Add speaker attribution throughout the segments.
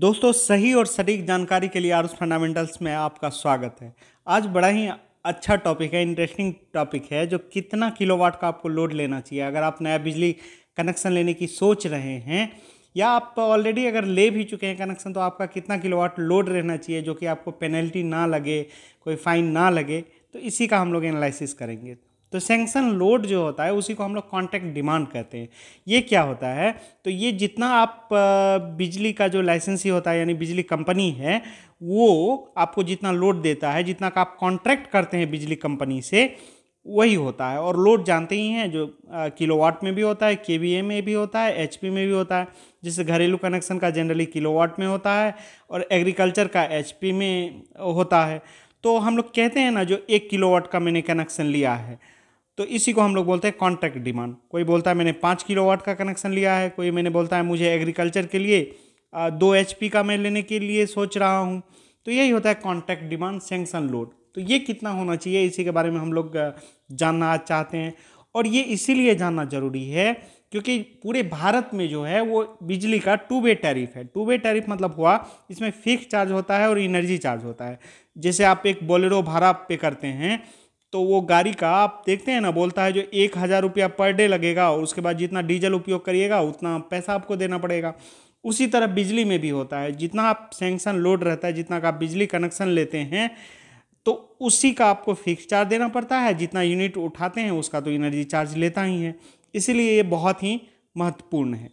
Speaker 1: दोस्तों सही और सटीक जानकारी के लिए आरुष फंडामेंटल्स में आपका स्वागत है आज बड़ा ही अच्छा टॉपिक है इंटरेस्टिंग टॉपिक है जो कितना किलोवाट का आपको लोड लेना चाहिए अगर आप नया बिजली कनेक्शन लेने की सोच रहे हैं या आप ऑलरेडी अगर ले भी चुके हैं कनेक्शन तो आपका कितना किलोवाट लोड रहना चाहिए जो कि आपको पेनल्टी ना लगे कोई फाइन ना लगे तो इसी का हम लोग एनालिसिस करेंगे तो सेंक्शन लोड जो होता है उसी को हम लोग कॉन्ट्रैक्ट डिमांड कहते हैं ये क्या होता है तो ये जितना आप बिजली का जो लाइसेंसी होता है यानी बिजली कंपनी है वो आपको जितना लोड देता है जितना का आप कॉन्ट्रैक्ट करते हैं बिजली कंपनी से वही होता है और लोड जानते ही हैं जो किलोवाट में भी होता है के में भी होता है एच में भी होता है जैसे घरेलू कनेक्शन का जनरली किलोवाट में होता है और एग्रीकल्चर का एच में होता है तो हम लोग कहते हैं ना जो एक किलोवाट का मैंने कनेक्शन लिया है तो इसी को हम लोग बोलते हैं कॉन्ट्रैक्ट डिमांड कोई बोलता है मैंने पाँच किलो वाट का कनेक्शन लिया है कोई मैंने बोलता है मुझे एग्रीकल्चर के लिए दो एच का मैं लेने के लिए सोच रहा हूँ तो यही होता है कॉन्ट्रैक्ट डिमांड सेंक्शन लोड तो ये कितना होना चाहिए इसी के बारे में हम लोग जानना चाहते हैं और ये इसीलिए जानना ज़रूरी है क्योंकि पूरे भारत में जो है वो बिजली का टू वे टैरिफ है टू वे टैरिफ मतलब हुआ इसमें फिक्स चार्ज होता है और इनर्जी चार्ज होता है जैसे आप एक बोलेरो भाड़ा पे करते हैं तो वो गाड़ी का आप देखते हैं ना बोलता है जो एक हज़ार रुपया पर डे लगेगा और उसके बाद जितना डीजल उपयोग करिएगा उतना पैसा आपको देना पड़ेगा उसी तरह बिजली में भी होता है जितना आप सेंक्शन लोड रहता है जितना का आप बिजली कनेक्शन लेते हैं तो उसी का आपको फिक्स चार्ज देना पड़ता है जितना यूनिट उठाते हैं उसका तो एनर्जी चार्ज लेता ही है इसीलिए ये बहुत ही महत्वपूर्ण है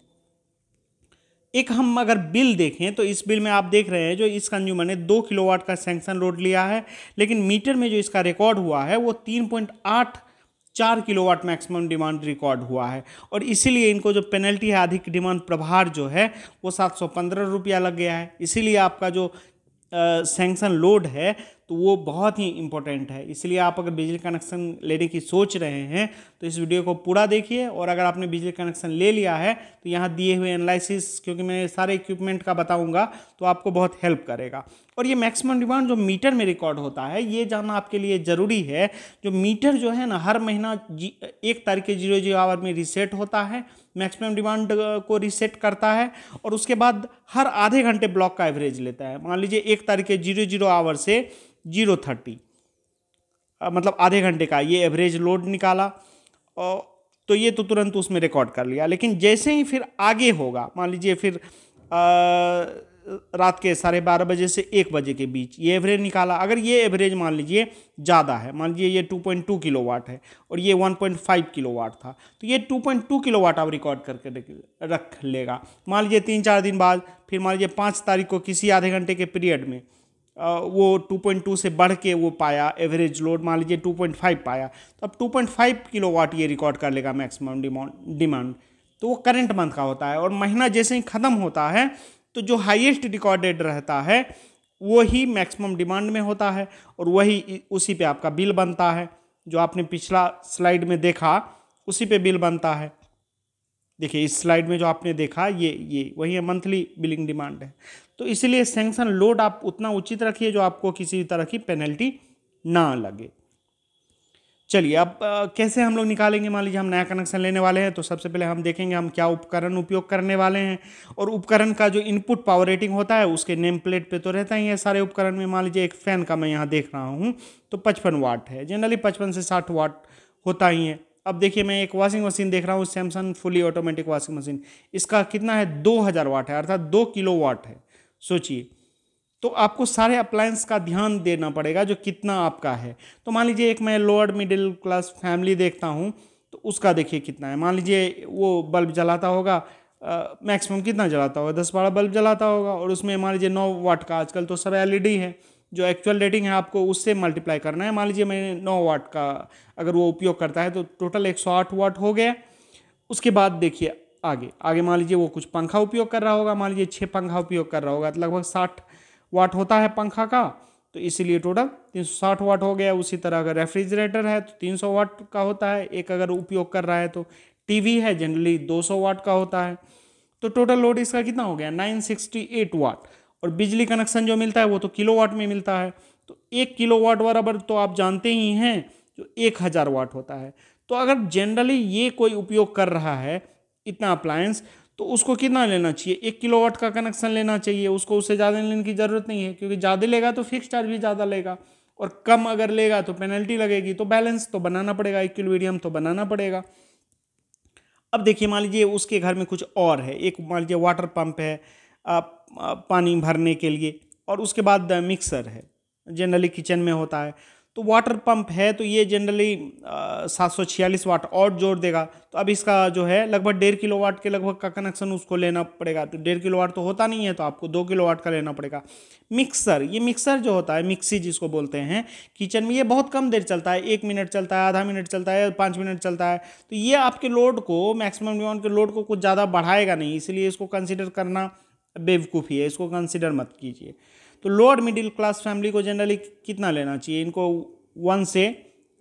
Speaker 1: एक हम अगर बिल देखें तो इस बिल में आप देख रहे हैं जो इस कंज्यूमर ने दो किलोवाट का सेंक्शन लोड लिया है लेकिन मीटर में जो इसका रिकॉर्ड हुआ है वो तीन पॉइंट आठ चार किलोवाट मैक्सिमम डिमांड रिकॉर्ड हुआ है और इसीलिए इनको जो पेनल्टी है अधिक डिमांड प्रभार जो है वो सात सौ पंद्रह रुपया लग गया है इसीलिए आपका जो सेंक्शन लोड है तो वो बहुत ही इंपॉर्टेंट है इसलिए आप अगर बिजली कनेक्शन लेने की सोच रहे हैं तो इस वीडियो को पूरा देखिए और अगर आपने बिजली कनेक्शन ले लिया है तो यहाँ दिए हुए एनालिसिस क्योंकि मैं सारे इक्विपमेंट का बताऊँगा तो आपको बहुत हेल्प करेगा और ये मैक्सिमम डिमांड जो मीटर में रिकॉर्ड होता है ये जानना आपके लिए ज़रूरी है जो मीटर जो है ना हर महीना एक तारीख के जीरो जीरो आवर में रिसेट होता है मैक्सिमम डिमांड को रिसेट करता है और उसके बाद हर आधे घंटे ब्लॉक का एवरेज लेता है मान लीजिए एक तारीख के जीरो जीरो आवर से जीरो थर्टी मतलब आधे घंटे का ये एवरेज लोड निकाला और तो ये तो तुरंत उसमें रिकॉर्ड कर लिया लेकिन जैसे ही फिर आगे होगा मान लीजिए फिर रात के साढ़े बारह बजे से एक बजे के बीच ये एवरेज निकाला अगर ये एवरेज मान लीजिए ज़्यादा है मान लीजिए ये 2.2 किलोवाट है और ये 1.5 किलोवाट था तो ये 2.2 किलोवाट आप रिकॉर्ड करके रख लेगा मान लीजिए तीन चार दिन बाद फिर मान लीजिए पाँच तारीख को किसी आधे घंटे के पीरियड में वो 2.2 से बढ़ के वो पाया एवरेज लोड मान लीजिए 2.5 पाया तो अब 2.5 किलोवाट ये रिकॉर्ड कर लेगा मैक्सिमम डिमांड तो वो करंट मंथ का होता है और महीना जैसे ही ख़त्म होता है तो जो हाईएस्ट रिकॉर्डेड रहता है वो ही मैक्सिमम डिमांड में होता है और वही उसी पे आपका बिल बनता है जो आपने पिछला स्लाइड में देखा उसी पे बिल बनता है देखिए इस स्लाइड में जो आपने देखा ये ये वही है मंथली बिलिंग डिमांड है तो इसलिए सेंक्शन लोड आप उतना उचित रखिए जो आपको किसी तरह की पेनल्टी ना लगे चलिए अब कैसे हम लोग निकालेंगे मान लीजिए हम नया कनेक्शन लेने वाले हैं तो सबसे पहले हम देखेंगे हम क्या उपकरण उपयोग करने वाले हैं और उपकरण का जो इनपुट पावर रेटिंग होता है उसके नेम प्लेट पे तो रहता ही है सारे उपकरण में मान लीजिए एक फ़ैन का मैं यहाँ देख रहा हूँ तो पचपन वाट है जनरली पचपन से साठ वाट होता ही है अब देखिए मैं एक वॉशिंग मशीन देख रहा हूँ Samsung fully automatic washing machine इसका कितना है दो हज़ार वाट है अर्थात दो किलो वाट है सोचिए तो आपको सारे अप्लायंस का ध्यान देना पड़ेगा जो कितना आपका है तो मान लीजिए एक मैं लोअर मिडिल क्लास फैमिली देखता हूँ तो उसका देखिए कितना है मान लीजिए वो बल्ब जलाता होगा मैक्सिमम कितना जलाता होगा दस बारह बल्ब जलाता होगा और उसमें मान लीजिए नौ वाट का आजकल तो सब एल है जो एक्चुअल रेटिंग है आपको उससे मल्टीप्लाई करना है मान लीजिए मैंने नौ वाट का अगर वो उपयोग करता है तो टोटल एक सौ आठ वाट हो गया उसके बाद देखिए आगे आगे मान लीजिए वो कुछ पंखा उपयोग कर रहा होगा मान लीजिए छः पंखा उपयोग कर रहा होगा तो लगभग साठ वाट होता है पंखा का तो इसीलिए टोटल तीन सौ साठ वाट हो गया उसी तरह अगर रेफ्रिजरेटर है तो तीन सौ वाट का होता है एक अगर उपयोग कर रहा है तो टीवी है जनरली दो सौ वाट का होता है तो टोटल लोड इसका कितना हो गया नाइन सिक्सटी एट वाट और बिजली कनेक्शन जो मिलता है वो तो किलो वाट में मिलता है तो एक किलो वाट बराबर तो आप जानते ही हैं जो एक हज़ार वाट होता है तो अगर जनरली ये कोई उपयोग कर रहा है इतना अप्लायंस तो उसको कितना लेना चाहिए एक किलो का कनेक्शन लेना चाहिए उसको उससे ज़्यादा लेने की ज़रूरत नहीं है क्योंकि ज़्यादा लेगा तो फिक्स चार्ज भी ज़्यादा लेगा और कम अगर लेगा तो पेनल्टी लगेगी तो बैलेंस तो बनाना पड़ेगा इक्विलिब्रियम तो बनाना पड़ेगा अब देखिए मान लीजिए उसके घर में कुछ और है एक मान लीजिए वाटर पंप है आ, पानी भरने के लिए और उसके बाद मिक्सर है जनरली किचन में होता है तो वाटर पंप है तो ये जनरली सात सौ छियालीस वाट और जोड़ देगा तो अब इसका जो है लगभग डेढ़ किलो वाट के लगभग का कनेक्शन उसको लेना पड़ेगा तो डेढ़ किलो वाट तो होता नहीं है तो आपको दो किलो वाट का लेना पड़ेगा मिक्सर ये मिक्सर जो होता है मिक्सी जिसको बोलते हैं किचन में ये बहुत कम देर चलता है एक मिनट चलता है आधा मिनट चलता है पाँच मिनट चलता है तो ये आपके लोड को मैक्सिमम डिमांड के लोड को कुछ ज़्यादा बढ़ाएगा नहीं इसलिए इसको कंसिडर करना बेवकूफ़ी है इसको कंसिडर मत कीजिए तो लोअर मिडिल क्लास फैमिली को जनरली कितना लेना चाहिए इनको वन से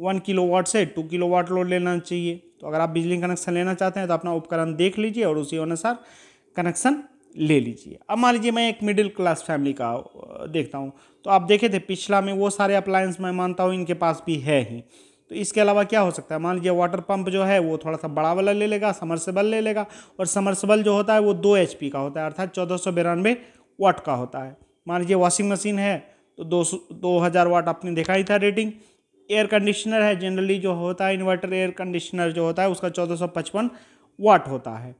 Speaker 1: वन किलो वाट से टू किलो वाट लोड लेना चाहिए तो अगर आप बिजली कनेक्शन लेना चाहते हैं तो अपना उपकरण देख लीजिए और उसी अनुसार कनेक्शन ले लीजिए अब मान लीजिए मैं एक मिडिल क्लास फैमिली का देखता हूँ तो आप देखे थे पिछला में वो सारे अप्लायंस मैं मानता हूँ इनके पास भी है ही तो इसके अलावा क्या हो सकता है मान लीजिए वाटर पंप जो है वो थोड़ा सा बड़ा वाला ले लेगा समरसेबल ले लेगा और समरसेबल जो होता है वो दो एच का होता है अर्थात चौदह सौ वाट का होता है मान लीजिए वॉशिंग मशीन है तो दो दो हज़ार वाट आपने देखा ही था रेटिंग एयर कंडीशनर है जनरली जो होता है इन्वर्टर एयर कंडीशनर जो होता है उसका चौदह सौ पचपन वाट होता है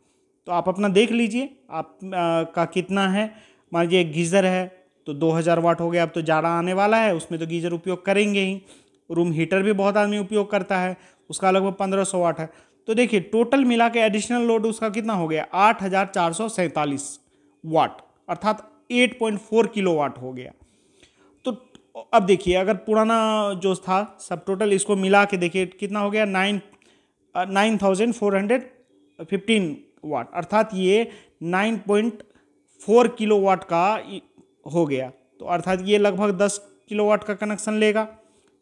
Speaker 1: तो आप अपना देख लीजिए आप आ, का कितना है मान लीजिए गीज़र है तो दो हज़ार वाट हो गया अब तो जाड़ा आने वाला है उसमें तो गीज़र उपयोग करेंगे ही रूम हीटर भी बहुत आदमी उपयोग करता है उसका लगभग पंद्रह सौ वाट है तो देखिए टोटल मिला के एडिशनल लोड उसका कितना हो गया आठ हज़ार चार सौ सैंतालीस वाट अर्थात 8.4 किलोवाट हो गया तो अब देखिए अगर पुराना जो था सब टोटल इसको मिला के देखिए कितना हो गया nine nine thousand four hundred fifteen watt अर्थात ये nine point four kilowatt का हो गया तो अर्थात ये लगभग दस किलो वाट का कनेक्शन लेगा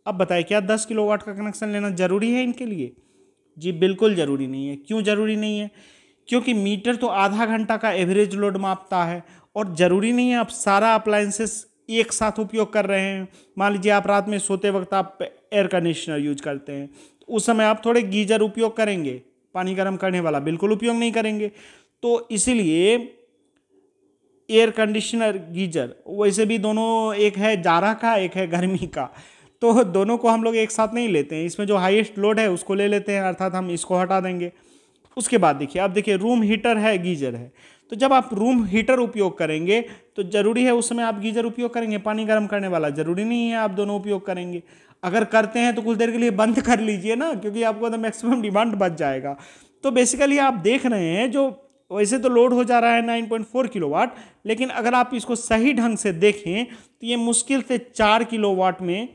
Speaker 1: अब बताए क्या दस किलो वाट का कनेक्शन लेना ज़रूरी है इनके लिए जी बिल्कुल ज़रूरी नहीं है क्यों ज़रूरी नहीं है क्योंकि मीटर तो आधा घंटा का एवरेज लोड मापता है और ज़रूरी नहीं है आप सारा अप्लायंसेस एक साथ उपयोग कर रहे हैं मान लीजिए आप रात में सोते वक्त आप एयर कंडीशनर यूज करते हैं तो उस समय आप थोड़े गीजर उपयोग करेंगे पानी गर्म करने वाला बिल्कुल उपयोग नहीं करेंगे तो इसीलिए एयर कंडीशनर गीजर वैसे भी दोनों एक है जारा का एक है गर्मी का तो दोनों को हम लोग एक साथ नहीं लेते हैं इसमें जो हाईएस्ट लोड है उसको ले लेते हैं अर्थात हम इसको हटा देंगे उसके बाद देखिए अब देखिए रूम हीटर है गीजर है तो जब आप रूम हीटर उपयोग करेंगे तो ज़रूरी है उस समय आप गीजर उपयोग करेंगे पानी गर्म करने वाला ज़रूरी नहीं है आप दोनों उपयोग करेंगे अगर करते हैं तो कुछ देर के लिए बंद कर लीजिए ना क्योंकि आपको तो मैक्सिमम डिमांड बच जाएगा तो बेसिकली आप देख रहे हैं जो वैसे तो लोड हो जा रहा है 9.4 किलोवाट लेकिन अगर आप इसको सही ढंग से देखें तो ये मुश्किल से चार किलोवाट में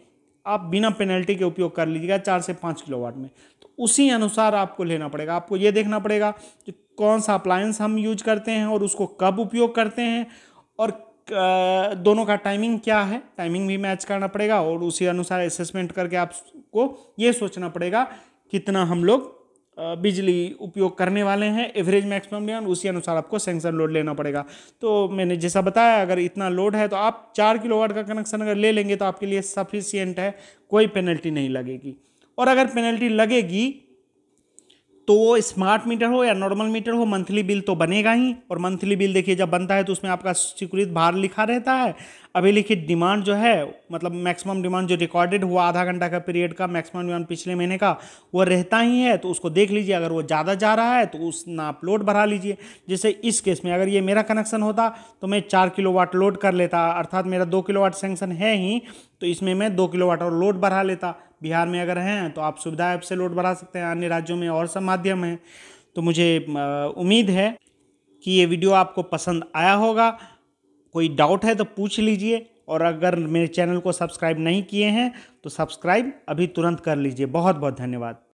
Speaker 1: आप बिना पेनल्टी के उपयोग कर लीजिएगा चार से पाँच किलोवाट में तो उसी अनुसार आपको लेना पड़ेगा आपको ये देखना पड़ेगा कि कौन सा अप्लायंस हम यूज करते हैं और उसको कब उपयोग करते हैं और दोनों का टाइमिंग क्या है टाइमिंग भी मैच करना पड़ेगा और उसी अनुसार असेसमेंट करके आपको ये सोचना पड़ेगा कितना हम लोग बिजली उपयोग करने वाले हैं एवरेज मैक्सिमम डिमांड उसी अनुसार आपको सेंसर लोड लेना पड़ेगा तो मैंने जैसा बताया अगर इतना लोड है तो आप चार किलोवाट का कनेक्शन अगर ले लेंगे तो आपके लिए सफिशियंट है कोई पेनल्टी नहीं लगेगी और अगर पेनल्टी लगेगी तो वो स्मार्ट मीटर हो या नॉर्मल मीटर हो मंथली बिल तो बनेगा ही और मंथली बिल देखिए जब बनता है तो उसमें आपका स्वीकृत भार लिखा रहता है अभिलिखित डिमांड जो है मतलब मैक्सिमम डिमांड जो रिकॉर्डेड हुआ आधा घंटा का पीरियड का मैक्सिमम डिमांड पिछले महीने का वो रहता ही है तो उसको देख लीजिए अगर वो ज़्यादा जा रहा है तो उस नाप लोड बढ़ा लीजिए जैसे इस केस में अगर ये मेरा कनेक्शन होता तो मैं चार किलो वाट लोड कर लेता अर्थात मेरा दो किलो वाट सेंक्शन है ही तो इसमें मैं दो किलो वाट और लोड बढ़ा लेता बिहार में अगर हैं तो आप सुविधा ऐप से लोड बढ़ा सकते हैं अन्य राज्यों में और सब माध्यम हैं तो मुझे उम्मीद है कि ये वीडियो आपको पसंद आया होगा कोई डाउट है तो पूछ लीजिए और अगर मेरे चैनल को सब्सक्राइब नहीं किए हैं तो सब्सक्राइब अभी तुरंत कर लीजिए बहुत बहुत धन्यवाद